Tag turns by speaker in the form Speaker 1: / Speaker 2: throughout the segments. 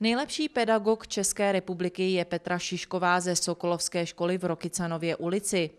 Speaker 1: Nejlepší pedagog České republiky je Petra Šišková ze Sokolovské školy v Rokycanově ulici.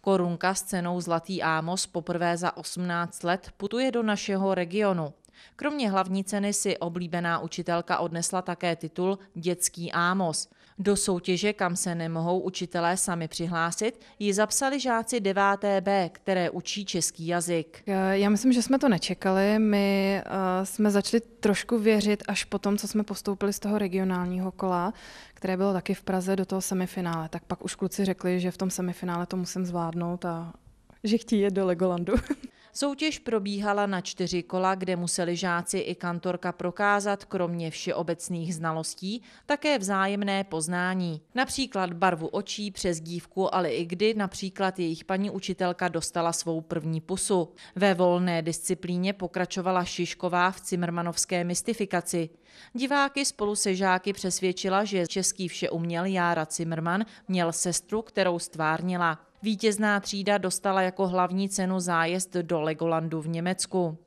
Speaker 1: Korunka s cenou Zlatý Ámos poprvé za 18 let putuje do našeho regionu. Kromě hlavní ceny si oblíbená učitelka odnesla také titul Dětský Ámos. Do soutěže, kam se nemohou učitelé sami přihlásit, ji zapsali žáci 9B, které učí český jazyk.
Speaker 2: Já myslím, že jsme to nečekali. My eh, jsme začali trošku věřit až po tom, co jsme postoupili z toho regionálního kola, které bylo taky v Praze do toho semifinále. Tak pak už kluci řekli, že v tom semifinále to musím zvládnout a,
Speaker 1: že chtějí jet do Legolandu. Soutěž probíhala na čtyři kola, kde museli žáci i kantorka prokázat kromě všeobecných znalostí také vzájemné poznání. Například barvu očí, přes dívku, ale i kdy například jejich paní učitelka dostala svou první pusu. Ve volné disciplíně pokračovala Šišková v cimrmanovské mystifikaci. Diváky spolu se žáky přesvědčila, že český všeuměl Jára Cimrman měl sestru, kterou stvárnila. Vítězná třída dostala jako hlavní cenu zájezd do Legolandu v Německu.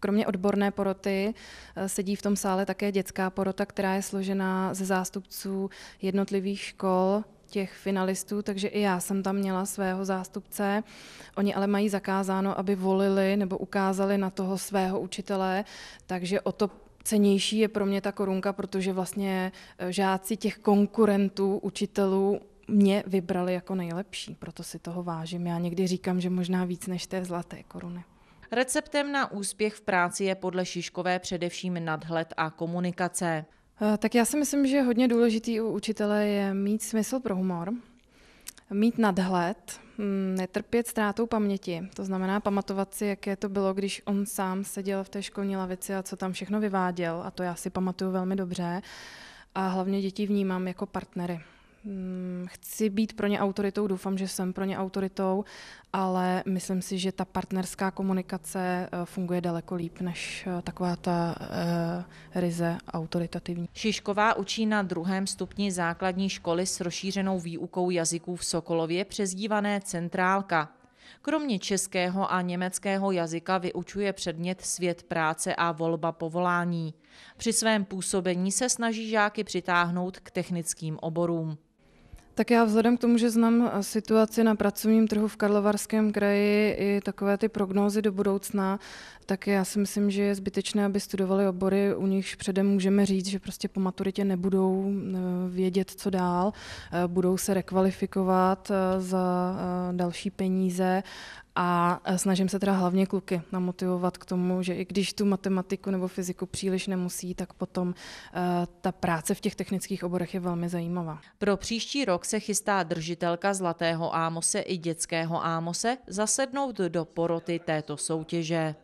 Speaker 2: Kromě odborné poroty eh, sedí v tom sále také dětská porota, která je složena ze zástupců jednotlivých škol, těch finalistů, takže i já jsem tam měla svého zástupce. Oni ale mají zakázáno, aby volili nebo ukázali na toho svého učitele, takže o to cenější je pro mě ta korunka, protože vlastně eh, žáci těch konkurentů, učitelů mě vybrali jako nejlepší, proto si toho vážím. Já někdy říkám, že možná víc než té zlaté koruny.
Speaker 1: Receptem na úspěch v práci je podle Šiškové především nadhled a komunikace.
Speaker 2: Eh, tak já si myslím, že hodně důležitý u učitele je mít smysl pro humor, mít nadhled, mm, netrpět ztrátou paměti. To znamená pamatovat si, jaké to bylo, když on sám seděl v té školní lavici a co tam všechno vyváděl. A to já si pamatuju velmi dobře. A hlavně děti vnímám jako partnery. Mm, chci být pro ně autoritou, doufám, že jsem pro ně autoritou, ale myslím si, že ta partnerská komunikace eh, funguje daleko líp než eh, taková ta uh, ryze autoritativní.
Speaker 1: Šišková učí na druhém stupni základní školy s rozšířenou výukou jazyků v Sokolově, přezdívané Centrálka. Kromě českého a německého jazyka vyučuje předmět svět práce a volba povolání. Při svém působení se snaží žáky přitáhnout k technickým oborům.
Speaker 2: Tak já vzhledem k tomu, že znám eh, situaci na pracovním trhu v Karlovarském kraji i takové ty prognózy do budoucna, tak já si myslím, že je zbytečné, aby studovali obory, u nichž předem můžeme říct, že prostě po maturitě nebudou eh, vědět, co dál, eh, budou se rekvalifikovat eh, za další peníze a snažím se teda hlavně kluky namotivovat k tomu, že i když tu matematiku nebo fyziku příliš nemusí, tak potom ta práce v těch technických oborech je velmi zajímavá.
Speaker 1: Pro příští rok se chystá držitelka Zlatého Ámose i dětského Ámose zasednout do poroty této soutěže.